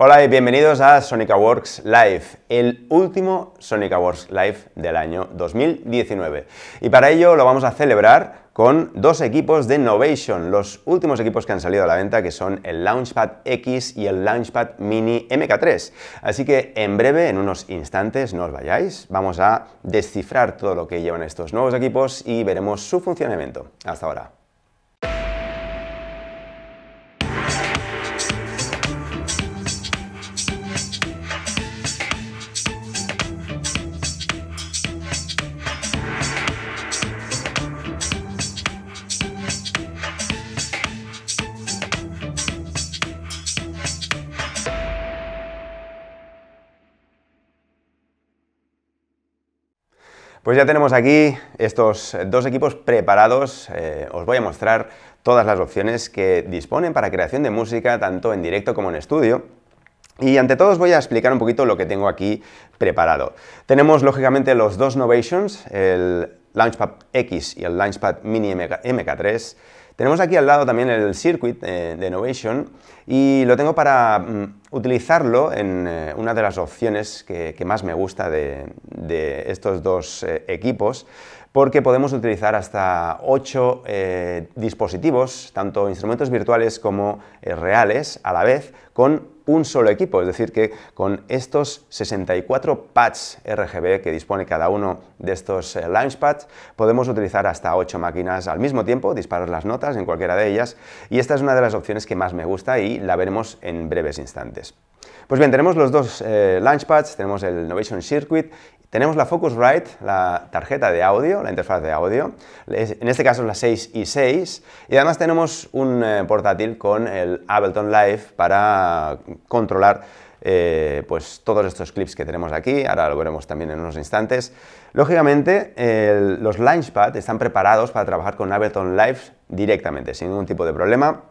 Hola y bienvenidos a Sonic Works Live, el último Sonic Works Live del año 2019. Y para ello lo vamos a celebrar con dos equipos de Novation, los últimos equipos que han salido a la venta, que son el Launchpad X y el Launchpad Mini MK3. Así que en breve, en unos instantes, no os vayáis, vamos a descifrar todo lo que llevan estos nuevos equipos y veremos su funcionamiento. Hasta ahora. Pues ya tenemos aquí estos dos equipos preparados. Eh, os voy a mostrar todas las opciones que disponen para creación de música, tanto en directo como en estudio. Y ante todo os voy a explicar un poquito lo que tengo aquí preparado. Tenemos lógicamente los dos Novations, el Launchpad X y el Launchpad Mini MK3, tenemos aquí al lado también el circuit eh, de Innovation, y lo tengo para mm, utilizarlo en eh, una de las opciones que, más me gusta de, estos dos eh, equipos porque podemos utilizar hasta 8 eh, dispositivos, tanto instrumentos virtuales como eh, reales, a la vez con un solo equipo, es decir, que con estos 64 pads RGB que dispone cada uno de estos eh, launchpads, podemos utilizar hasta 8 máquinas al mismo tiempo, disparar las notas en cualquiera de ellas, y esta es una de las opciones que más me gusta y la veremos en breves instantes. Pues bien, tenemos los dos launchpads, tenemos el Novation Circuit tenemos la Focusrite, la tarjeta de audio, la interfaz de audio, en este caso es la 6 i 6, y además tenemos un eh, portátil con el Ableton Live para controlar eh, pues todos estos clips que tenemos aquí, ahora lo veremos también en unos instantes. Lógicamente, los Launchpad están preparados para trabajar con Ableton Live directamente, sin ningún tipo de problema.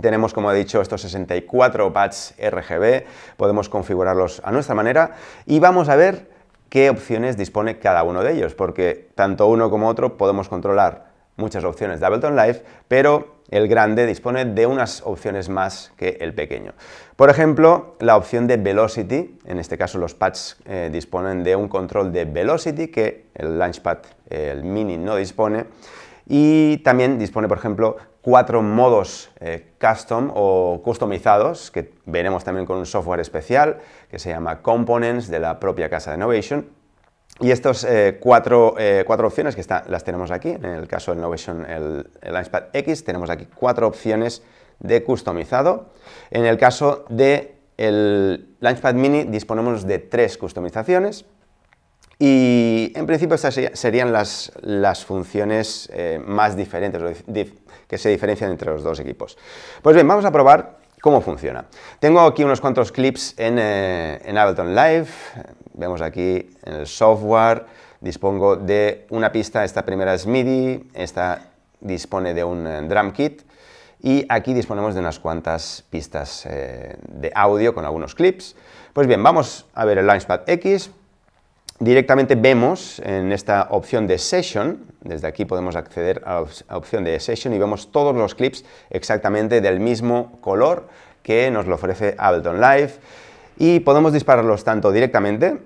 Tenemos, como he dicho, estos 64 pads RGB, podemos configurarlos a nuestra manera y vamos a ver qué opciones dispone cada uno de ellos, porque tanto uno como otro podemos controlar muchas opciones de Ableton Live, pero el grande dispone de unas opciones más que el pequeño. Por ejemplo, la opción de Velocity, en este caso los pads eh, disponen de un control de Velocity que el Launchpad, el Mini, no dispone, y también dispone, por ejemplo, cuatro modos eh, custom o customizados, que veremos también con un software especial, que se llama Components de la propia casa de Novation. Y estas eh, eh, cuatro, opciones que las tenemos aquí, en el caso del Novation, el, Launchpad X, tenemos aquí cuatro opciones de customizado. En el caso del de Launchpad Mini disponemos de tres customizaciones. Y en principio estas serían las, las funciones eh, más diferentes que se diferencian entre los dos equipos. Pues bien, vamos a probar cómo funciona. Tengo aquí unos cuantos clips en, eh, Ableton Live. Vemos aquí el software, dispongo de una pista, esta primera es MIDI, esta dispone de un eh, drum kit y aquí disponemos de unas cuantas pistas eh, de audio con algunos clips. Pues bien, vamos a ver el Launchpad X directamente vemos en esta opción de Session, desde aquí podemos acceder a la opción de Session y vemos todos los clips exactamente del mismo color que nos lo ofrece Ableton Live y podemos dispararlos tanto directamente,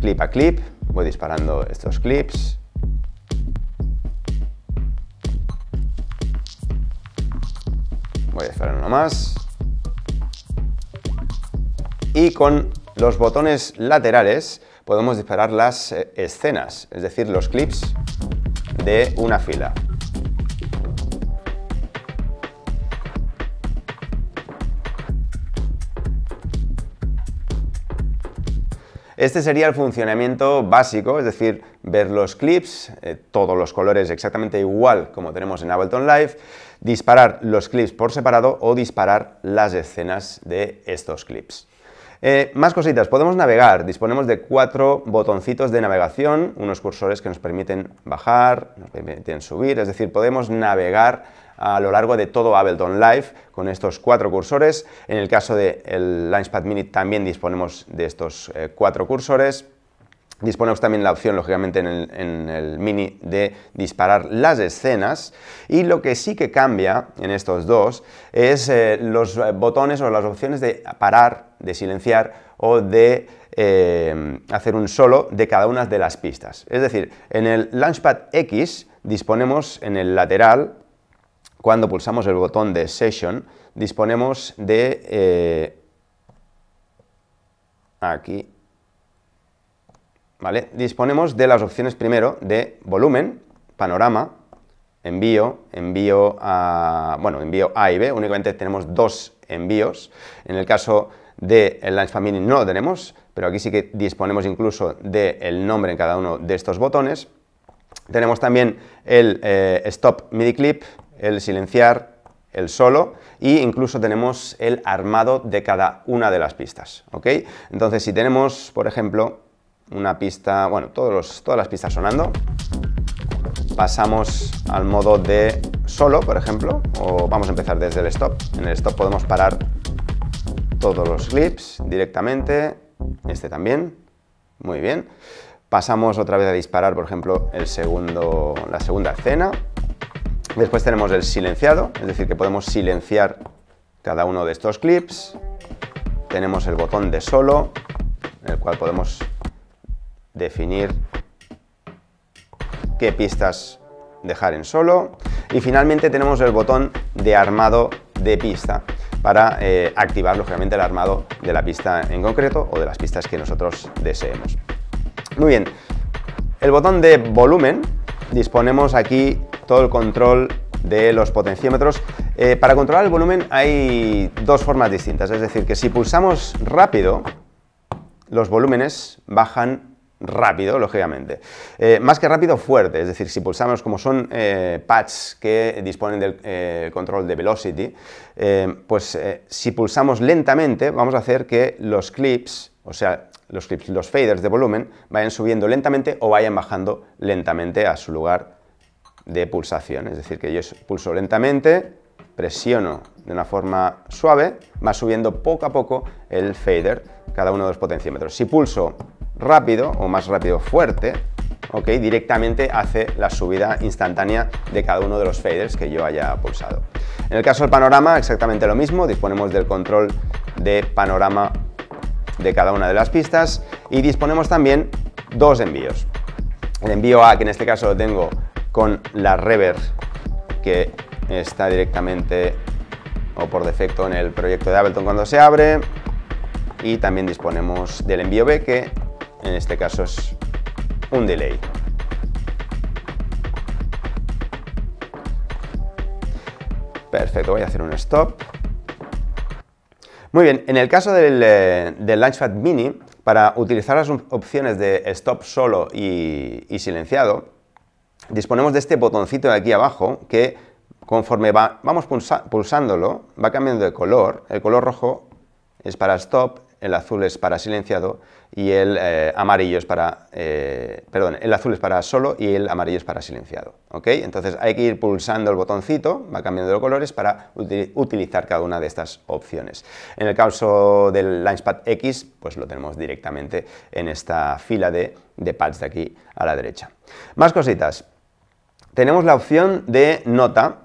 clip a clip, voy disparando estos clips, voy a disparar uno más y con los botones laterales podemos disparar las eh, escenas, es decir, los clips de una fila. Este sería el funcionamiento básico, es decir, ver los clips, eh, todos los colores exactamente igual como tenemos en Ableton Live, disparar los clips por separado o disparar las escenas de estos clips. Eh, más cositas, podemos navegar, disponemos de cuatro botoncitos de navegación, unos cursores que nos permiten bajar, nos permiten subir, es decir, podemos navegar a lo largo de todo Ableton Live con estos cuatro cursores. En el caso del Linespad Mini también disponemos de estos eh, cuatro cursores. Disponemos también la opción, lógicamente, en el, mini de disparar las escenas y lo que sí que cambia en estos dos es eh, los eh, botones o las opciones de parar, de silenciar o de eh, hacer un solo de cada una de las pistas. Es decir, en el Launchpad X disponemos en el lateral, cuando pulsamos el botón de Session, disponemos de... aquí ¿vale? Disponemos de las opciones primero de volumen, panorama, envío, envío a, bueno, envío A y B, únicamente tenemos dos envíos. En el caso de el Family no lo tenemos, pero aquí sí que disponemos incluso del nombre en cada uno de estos botones. Tenemos también el eh, Stop MIDI Clip, el silenciar, el solo e incluso tenemos el armado de cada una de las pistas, ¿ok? Entonces, si tenemos, por ejemplo, una pista, bueno, todos todas las pistas sonando. Pasamos al modo de solo, por ejemplo, o vamos a empezar desde el stop. En el stop podemos parar todos los clips directamente, este también, muy bien. Pasamos otra vez a disparar, por ejemplo, el segundo, la segunda escena. Después tenemos el silenciado, es decir, que podemos silenciar cada uno de estos clips. Tenemos el botón de solo, en el cual podemos definir qué pistas dejar en solo. Y finalmente tenemos el botón de armado de pista para eh, activar lógicamente el armado de la pista en concreto o de las pistas que nosotros deseemos. Muy bien, el botón de volumen disponemos aquí todo el control de los potenciómetros. Eh, para controlar el volumen hay dos formas distintas, es decir, que si pulsamos rápido, los volúmenes bajan rápido, lógicamente. Eh, más que rápido, fuerte, es decir, si pulsamos como son eh, pads que disponen del eh, control de velocity, eh, pues si pulsamos lentamente vamos a hacer que los clips, o sea, los clips, los faders de volumen, vayan subiendo lentamente o vayan bajando lentamente a su lugar de pulsación. Es decir, que yo pulso lentamente, presiono de una forma suave, va subiendo poco a poco el fader, cada uno de los potenciómetros. Si pulso rápido o más rápido fuerte, ¿ok? directamente hace la subida instantánea de cada uno de los faders que yo haya pulsado. En el caso del panorama, exactamente lo mismo, disponemos del control de panorama de cada una de las pistas y disponemos también dos envíos. El envío A, que en este caso lo tengo con la reverb que está directamente o por defecto en el proyecto de Ableton cuando se abre y también disponemos del envío B que en este caso es un delay. Perfecto, voy a hacer un stop. Muy bien, en el caso del, eh, Launchpad Mini, para utilizar las opciones de stop solo y, silenciado, disponemos de este botoncito de aquí abajo que conforme vamos pulsándolo, va cambiando de color. El color rojo es para stop, el azul es para silenciado y el eh, amarillo es para, eh, perdón, el azul es para solo y el amarillo es para silenciado, ¿ok? Entonces hay que ir pulsando el botoncito, va cambiando de colores para utilizar cada una de estas opciones. En el caso del Linespad X, pues lo tenemos directamente en esta fila de, de pads de aquí a la derecha. Más cositas. Tenemos la opción de nota,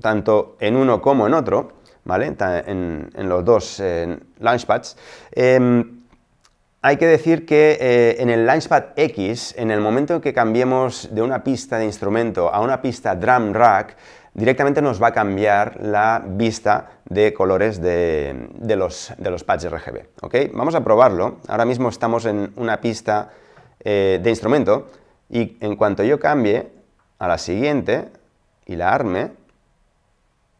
tanto en uno como en otro, ¿vale? En, los dos Launchpads. Em, hay que decir que eh, en el Launchpad X, en el momento en que cambiemos de una pista de instrumento a una pista drum rack, directamente nos va a cambiar la vista de colores de, los, de pads RGB. ¿ok? Vamos a probarlo. Ahora mismo estamos en una pista eh, de instrumento y en cuanto yo cambie a la siguiente y la arme,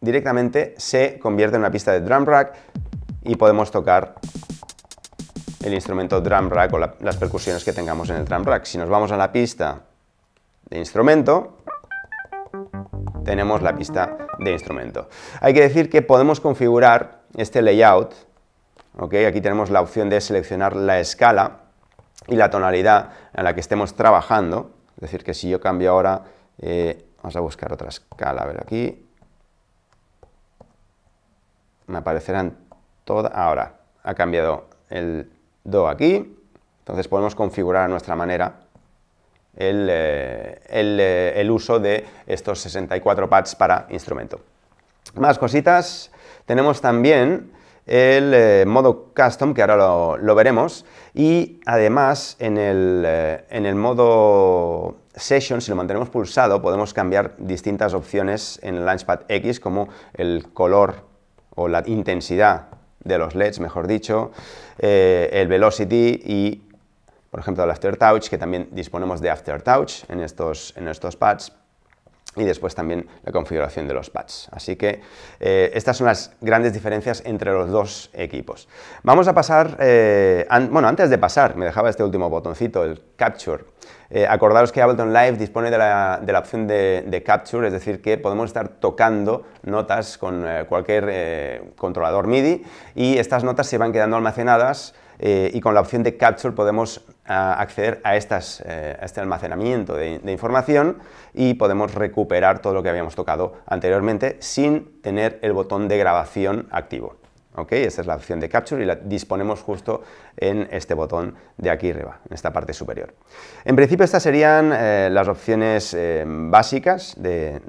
directamente se convierte en una pista de drum rack y podemos tocar el instrumento drum rack o las percusiones que tengamos en el drum rack. Si nos vamos a la pista de instrumento, tenemos la pista de instrumento. Hay que decir que podemos configurar este layout, aquí tenemos la opción de seleccionar la escala y la tonalidad en la que estemos trabajando, es decir, que si yo cambio ahora, eh, vamos a buscar otra escala, a ver aquí, me aparecerán todas. Ahora ha cambiado el do aquí, entonces podemos configurar a nuestra manera el, eh, eh, uso de estos 64 pads para instrumento. Más cositas, tenemos también el eh, modo custom, que ahora lo, veremos, y además en el, en el, modo session, si lo mantenemos pulsado, podemos cambiar distintas opciones en el Launchpad X, como el color o la intensidad de los LEDs, mejor dicho, eh, el velocity y, por ejemplo, el aftertouch, que también disponemos de aftertouch en estos, en estos pads y después también la configuración de los pads. Así que eh, estas son las grandes diferencias entre los dos equipos. Vamos a pasar, eh, bueno, antes de pasar, me dejaba este último botoncito, el Capture. Eh, acordaros que Ableton Live dispone de la, opción de, Capture, es decir, que podemos estar tocando notas con cualquier controlador MIDI y estas notas se van quedando almacenadas y con la opción de Capture podemos acceder eh, a, este almacenamiento de, información y podemos recuperar todo lo que habíamos tocado anteriormente sin tener el botón de grabación activo. Esta es la opción de Capture y la disponemos justo en este botón de aquí arriba, en esta parte superior. En principio estas serían eh, las opciones eh, básicas este,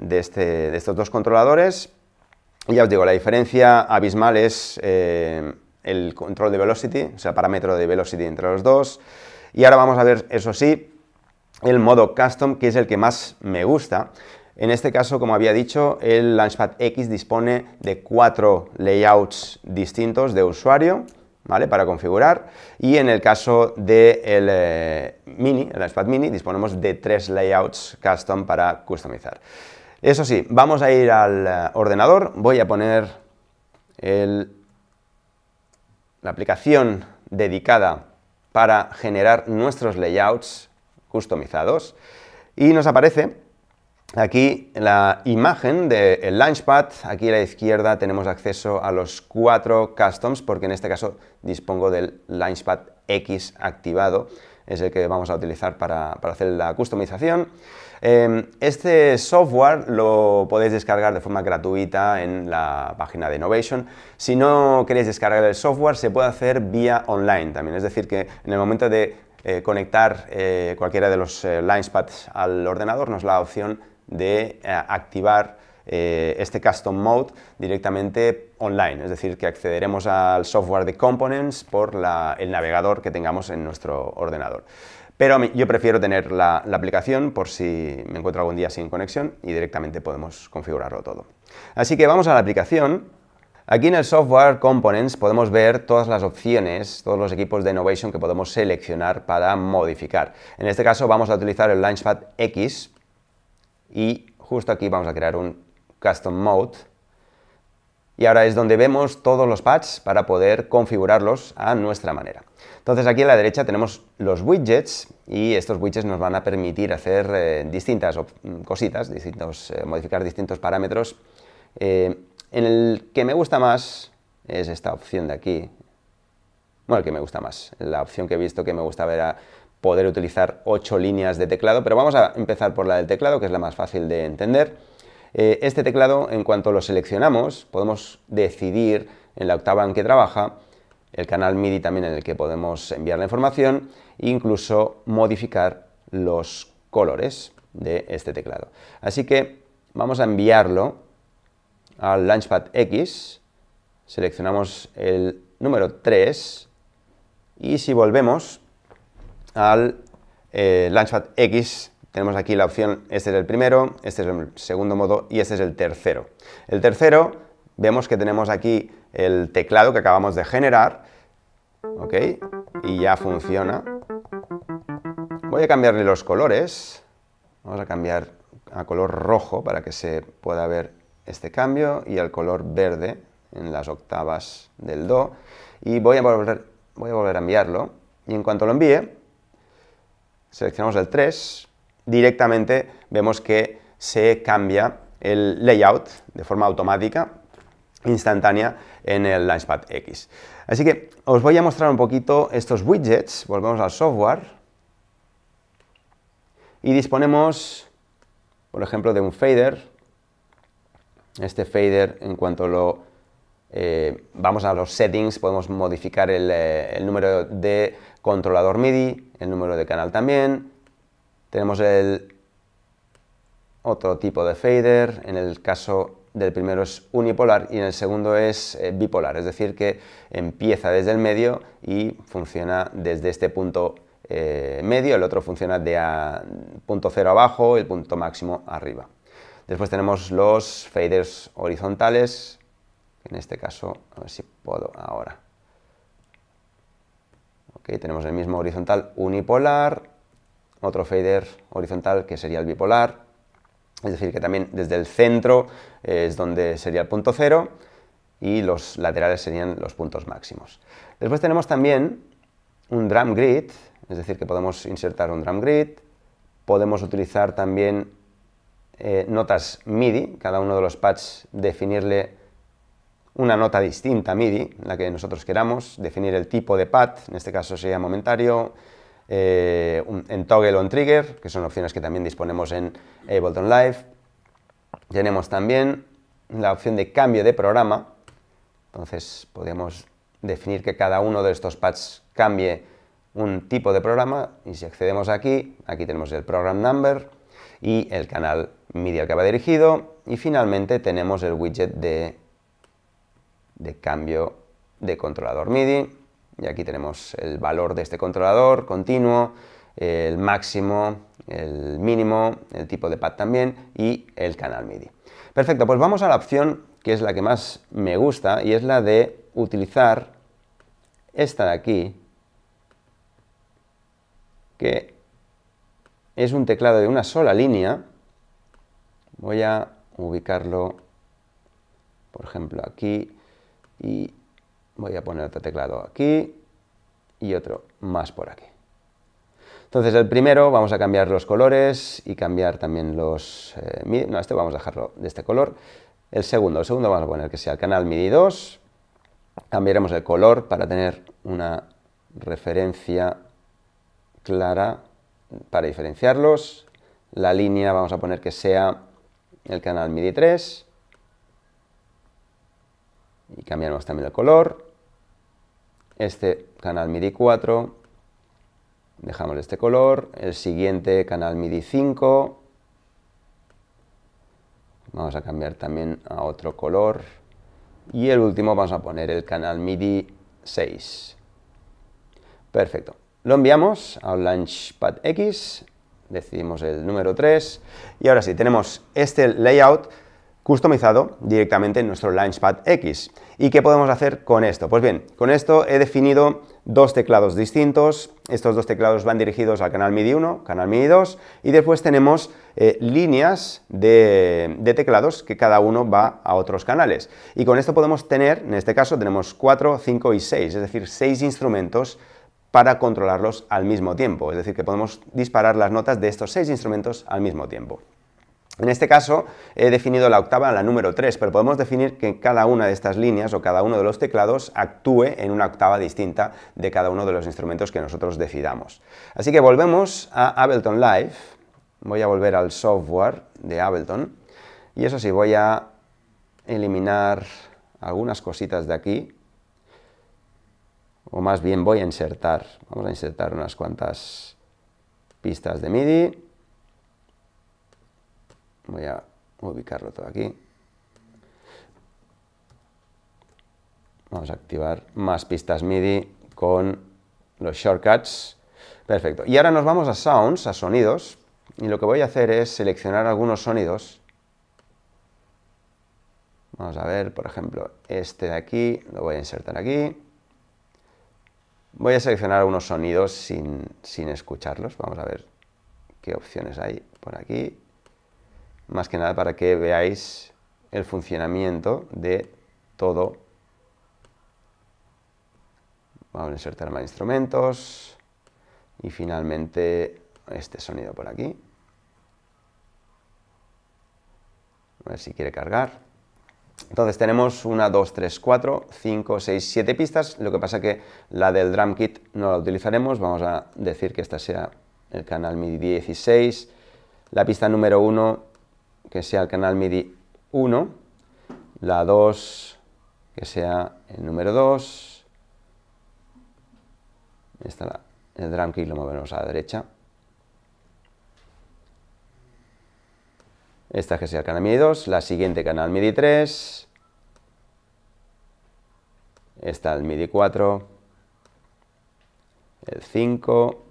de, estos dos controladores. ya os digo, la diferencia abismal es el control de velocity, o sea, el parámetro de velocity entre los dos, y ahora vamos a ver, eso sí, el modo custom, que es el que más me gusta. En este caso, como había dicho, el Launchpad X dispone de cuatro layouts distintos de usuario, ¿vale? Para configurar. Y en el caso del el eh, Mini, el Launchpad Mini, disponemos de tres layouts custom para customizar. Eso sí, vamos a ir al eh, ordenador, voy a poner la aplicación dedicada para generar nuestros layouts customizados. Y nos aparece aquí la imagen del Linespad, Launchpad. Aquí a la izquierda tenemos acceso a los cuatro customs, porque en este caso dispongo del Launchpad X activado. Es el que vamos a utilizar para, para hacer la customización. Em, este software lo podéis descargar de forma gratuita en la página de Innovation. Si no queréis descargar el software, se puede hacer vía online también. Es decir, que en el momento de eh, conectar eh, cualquiera de los eh, Linespads al ordenador nos da la opción de activar este Custom Mode directamente online, es decir, que accederemos al software de Components por el navegador que tengamos en nuestro ordenador. Pero yo prefiero tener la, aplicación por si me encuentro algún día sin conexión y directamente podemos configurarlo todo. Así que vamos a la aplicación. Aquí en el Software Components podemos ver todas las opciones, todos los equipos de Innovation que podemos seleccionar para modificar. En este caso vamos a utilizar el Launchpad X y justo aquí vamos a crear un Custom Mode y ahora es donde vemos todos los pads para poder configurarlos a nuestra manera. Entonces aquí a la derecha tenemos los widgets y estos widgets nos van a permitir hacer eh, distintas cositas, eh, modificar distintos parámetros. Eh, en el que me gusta más es esta opción de aquí. Bueno, el que me gusta más. La opción que he visto que me gustaba era poder utilizar ocho líneas de teclado, pero vamos a empezar por la del teclado, que es la más fácil de entender. Eh, este teclado, en cuanto lo seleccionamos, podemos decidir en la octava en que trabaja, el canal MIDI también en el que podemos enviar la información, e incluso modificar los colores de este teclado. Así que vamos a enviarlo al Launchpad X, seleccionamos el número 3 y si volvemos al eh, Launchpad X tenemos aquí la opción, este es el primero, este es el segundo modo y este es el tercero. El tercero, vemos que tenemos aquí el teclado que acabamos de generar, ¿ok? Y ya funciona. Voy a cambiarle los colores. Vamos a cambiar a color rojo para que se pueda ver este cambio y al color verde en las octavas del Do. Y voy a volver, voy a, volver a enviarlo. Y en cuanto lo envíe, seleccionamos el 3, directamente vemos que se cambia el layout de forma automática, instantánea, en el Launchpad X. Así que os voy a mostrar un poquito estos widgets, volvemos al software, y disponemos, por ejemplo, de un fader. Este fader, en cuanto lo eh, vamos a los settings, podemos modificar eh, el número de controlador MIDI, el número de canal también, tenemos el otro tipo de fader, en el caso del primero es unipolar y en el segundo es eh, bipolar, es decir, que empieza desde el medio y funciona desde este punto eh, medio, el otro funciona de punto cero abajo, el punto máximo arriba. Después tenemos los faders horizontales, en este caso, a ver si puedo ahora. tenemos el mismo horizontal unipolar, otro fader horizontal que sería el bipolar, es decir, que también desde el centro eh, es donde sería el punto cero y los laterales serían los puntos máximos. Después tenemos también un drum grid, es decir, que podemos insertar un drum grid, podemos utilizar también eh, notas MIDI, cada uno de los pads definirle una nota distinta MIDI, la que nosotros queramos, definir el tipo de pad, en este caso sería momentario, eh, en toggle on trigger, que son opciones que también disponemos en Ableton Live. Tenemos también la opción de cambio de programa, entonces podemos definir que cada uno de estos pads cambie un tipo de programa y si accedemos aquí, aquí tenemos el program number y el canal MIDI al que va dirigido y finalmente tenemos el widget de cambio de controlador MIDI y aquí tenemos el valor de este controlador continuo, el máximo, el mínimo, el tipo de pad también y el canal MIDI. Perfecto, pues vamos a la opción que es la que más me gusta y es la de utilizar esta de aquí, que es un teclado de una sola línea. Voy a ubicarlo, por ejemplo, aquí y voy a poner otro teclado aquí y otro más por aquí. Entonces el primero vamos a cambiar los colores y cambiar también los... Eh, no, este vamos a dejarlo de este color. El segundo, el segundo vamos a poner que sea el canal MIDI 2. Cambiaremos el color para tener una referencia clara para diferenciarlos. La línea vamos a poner que sea el canal MIDI 3. Y cambiaremos también el color este canal MIDI 4, dejamos este color, el siguiente canal MIDI 5, vamos a cambiar también a otro color y el último vamos a poner el canal MIDI 6. Perfecto. Lo enviamos a Launchpad X, decidimos el número 3 y ahora sí, tenemos este layout customizado directamente en nuestro Launchpad X. ¿Y qué podemos hacer con esto? Pues bien, con esto he definido dos teclados distintos. Estos dos teclados van dirigidos al canal MIDI 1, canal MIDI 2 y después tenemos eh, líneas de, de, teclados que cada uno va a otros canales. Y con esto podemos tener, en este caso tenemos 4, 5 y 6, es decir, 6 instrumentos para controlarlos al mismo tiempo. Es decir, que podemos disparar las notas de estos 6 instrumentos al mismo tiempo. En este caso he definido la octava, la número 3, pero podemos definir que cada una de estas líneas o cada uno de los teclados actúe en una octava distinta de cada uno de los instrumentos que nosotros decidamos. Así que volvemos a Ableton Live, voy a volver al software de Ableton, y eso sí, voy a eliminar algunas cositas de aquí, o más bien voy a insertar, vamos a insertar unas cuantas pistas de MIDI, voy a ubicarlo todo aquí. Vamos a activar más pistas MIDI con los shortcuts. Perfecto. Y ahora nos vamos a sounds, a sonidos. Y lo que voy a hacer es seleccionar algunos sonidos. Vamos a ver, por ejemplo, este de aquí, lo voy a insertar aquí. Voy a seleccionar algunos sonidos sin, sin escucharlos. Vamos a ver qué opciones hay por aquí más que nada para que veáis el funcionamiento de todo. Vamos a insertar más instrumentos y finalmente este sonido por aquí. A ver si quiere cargar. Entonces tenemos una, dos, tres, cuatro, cinco, seis, siete pistas, lo que pasa que la del drum kit no la utilizaremos, vamos a decir que esta sea el canal MIDI 16, la pista número uno que sea el canal MIDI 1, la 2 que sea el número 2, está el drum key lo movemos a la derecha, esta que sea el canal MIDI 2, la siguiente canal MIDI 3, esta el MIDI 4, el 5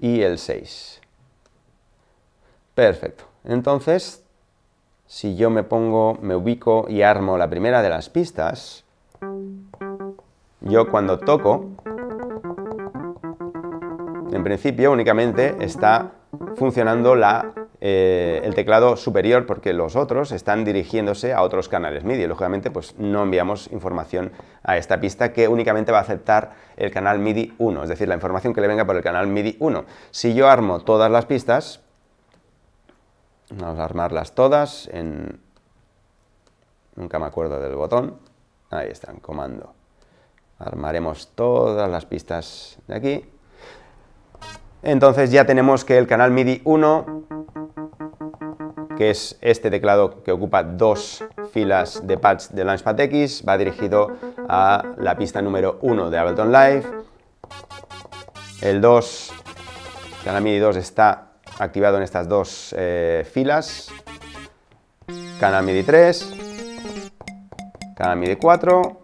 y el 6. Perfecto. Entonces, si yo me pongo, me ubico y armo la primera de las pistas, yo cuando toco, en principio únicamente está funcionando la, eh, el teclado superior porque los otros están dirigiéndose a otros canales MIDI. Lógicamente pues no enviamos información a esta pista que únicamente va a aceptar el canal MIDI 1, es decir, la información que le venga por el canal MIDI 1. Si yo armo todas las pistas, Vamos a armarlas todas en... Nunca me acuerdo del botón. Ahí están, comando. Armaremos todas las pistas de aquí. Entonces ya tenemos que el canal MIDI 1, que es este teclado que ocupa dos filas de patch de Launchpad X, va dirigido a la pista número 1 de Ableton Live. El 2, canal MIDI 2 está activado en estas dos eh, filas. Canal MIDI 3, canal MIDI 4,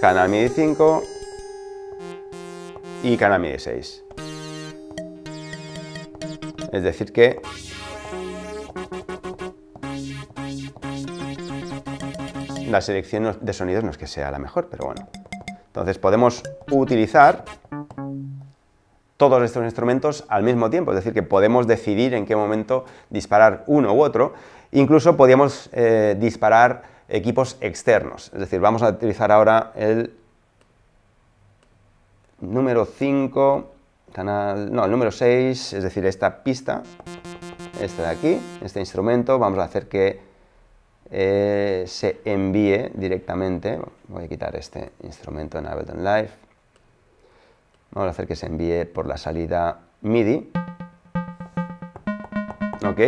canal MIDI 5 y canal MIDI 6. Es decir que la selección de sonidos no es que sea la mejor, pero bueno. Entonces podemos utilizar todos estos instrumentos al mismo tiempo, es decir, que podemos decidir en qué momento disparar uno u otro, incluso podíamos eh, disparar equipos externos, es decir, vamos a utilizar ahora el número 5, canal, no, el número 6, es decir, esta pista, este de aquí, este instrumento, vamos a hacer que eh, se envíe directamente, voy a quitar este instrumento en Ableton Live, Vamos a hacer que se envíe por la salida MIDI. ¿Ok?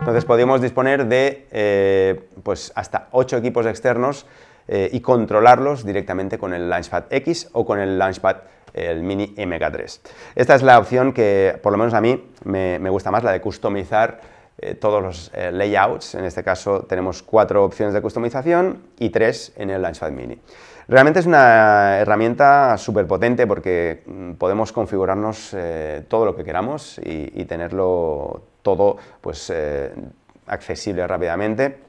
Entonces podemos disponer de eh, pues, hasta 8 equipos externos eh, y controlarlos directamente con el Launchpad X o con el Launchpad el Mini MK3. Esta es la opción que, por lo menos a mí, me, gusta más, la de customizar eh, todos los layouts. En este caso tenemos cuatro opciones de customización y tres en el Launchpad Mini. Realmente es una herramienta súper potente porque mm, podemos configurarnos eh, todo lo que queramos y, tenerlo todo pues, eh, accesible rápidamente.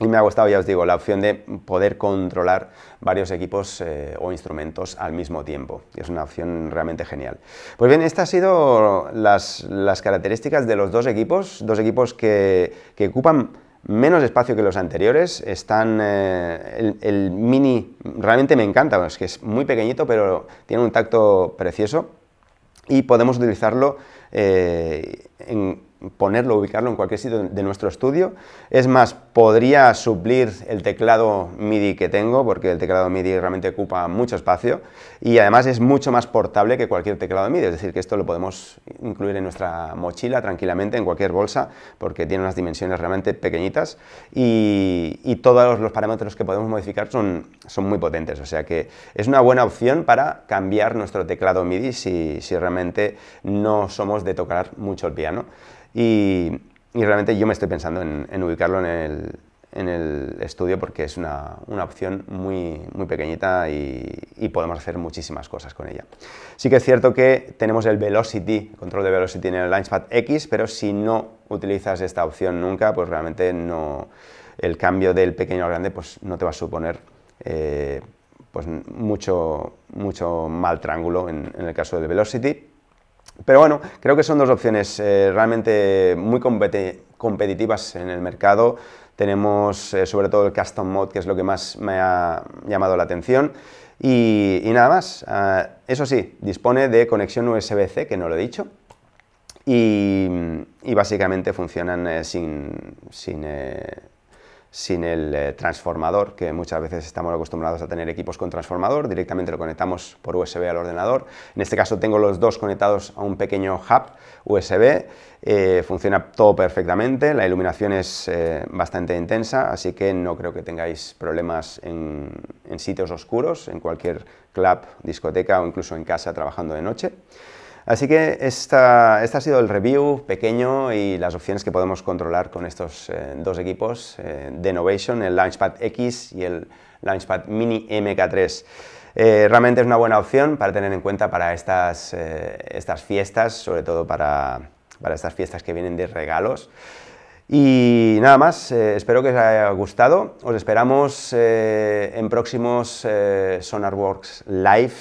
Y me ha gustado, ya os digo, la opción de poder controlar varios equipos eh, o instrumentos al mismo tiempo. Es una opción realmente genial. Pues bien, estas han sido las, características de los dos equipos, dos equipos que ocupan menos espacio que los anteriores, están eh, el, mini realmente me encanta, es que es muy pequeñito pero tiene un tacto precioso y podemos utilizarlo eh, en ponerlo, ubicarlo en cualquier sitio de nuestro estudio. Es más, podría suplir el teclado MIDI que tengo, porque el teclado MIDI realmente ocupa mucho espacio y además es mucho más portable que cualquier teclado MIDI, es decir, que esto lo podemos incluir en nuestra mochila tranquilamente, en cualquier bolsa, porque tiene unas dimensiones realmente pequeñitas y, todos los parámetros que podemos modificar son, son muy potentes, o sea que es una buena opción para cambiar nuestro teclado MIDI si, si realmente no somos de tocar mucho el piano. Y, realmente yo me estoy pensando en, ubicarlo en el, estudio porque es una, opción muy, muy pequeñita y, podemos hacer muchísimas cosas con ella. Sí que es cierto que tenemos el velocity, control de velocity en el Launchpad X, pero si no utilizas esta opción nunca, pues realmente no, el cambio del pequeño al grande pues no te va a suponer eh, pues mucho, mucho mal triángulo en, en el caso del velocity, pero bueno, creo que son dos opciones eh, realmente muy competitivas en el mercado. Tenemos eh, sobre todo el custom Mode, que es lo que más me ha llamado la atención. Y, nada más, ah, eso sí, dispone de conexión USB-C, que no lo he dicho, y, básicamente funcionan eh, sin sin el eh, transformador, que muchas veces estamos acostumbrados a tener equipos con transformador, directamente lo conectamos por USB al ordenador. En este caso tengo los dos conectados a un pequeño hub USB, eh, funciona todo perfectamente, la iluminación es eh, bastante intensa, así que no creo que tengáis problemas en sitios oscuros, en cualquier club, discoteca o incluso en casa trabajando de noche. Así que esta, este ha sido el review pequeño y las opciones que podemos controlar con estos eh, dos equipos eh, de Novation, el Launchpad X y el Launchpad Mini MK3. Eh, realmente es una buena opción para tener en cuenta para estas, estas fiestas, sobre todo para, estas fiestas que vienen de regalos. Y nada más, espero que os haya gustado. Os esperamos en próximos Sonarworks Live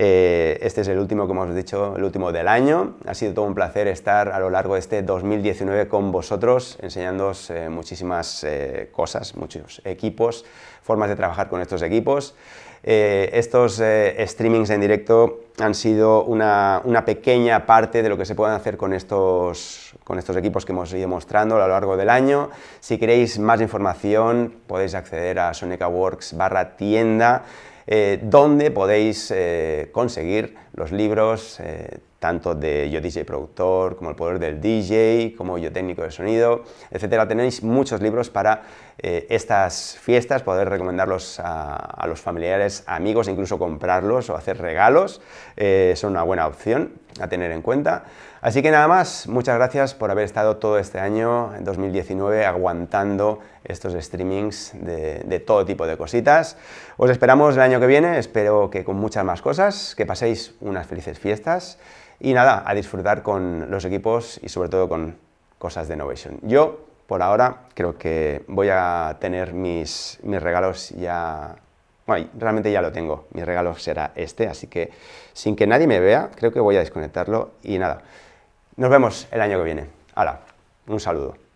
eh, este es el último, como os he dicho, el último del año. Ha sido todo un placer estar a lo largo de este 2019 con vosotros, enseñándoos eh, muchísimas eh, cosas, muchos equipos, formas de trabajar con estos equipos. estos streamings en directo han sido una, pequeña parte de lo que se puede hacer con estos, con estos equipos que hemos ido mostrando a lo largo del año. Si queréis más información, podéis acceder a Sonica Works barra tienda eh, donde podéis eh, conseguir los libros eh, tanto de Yo DJ Productor, como El Poder del DJ, como Yo Técnico de Sonido, etcétera. Tenéis muchos libros para eh, estas fiestas, poder recomendarlos a, los familiares, amigos, incluso comprarlos o hacer regalos. son una buena opción a tener en cuenta. Así que nada más, muchas gracias por haber estado todo este año, en 2019, aguantando estos streamings de, todo tipo de cositas. Os esperamos el año que viene, espero que con muchas más cosas, que paséis unas felices fiestas y nada, a disfrutar con los equipos y sobre todo con cosas de innovation. Yo, por ahora, creo que voy a tener mis, mis regalos ya bueno, realmente ya lo tengo, mi regalo será este, así que sin que nadie me vea, creo que voy a desconectarlo y nada. Nos vemos el año que viene. Hola, un saludo.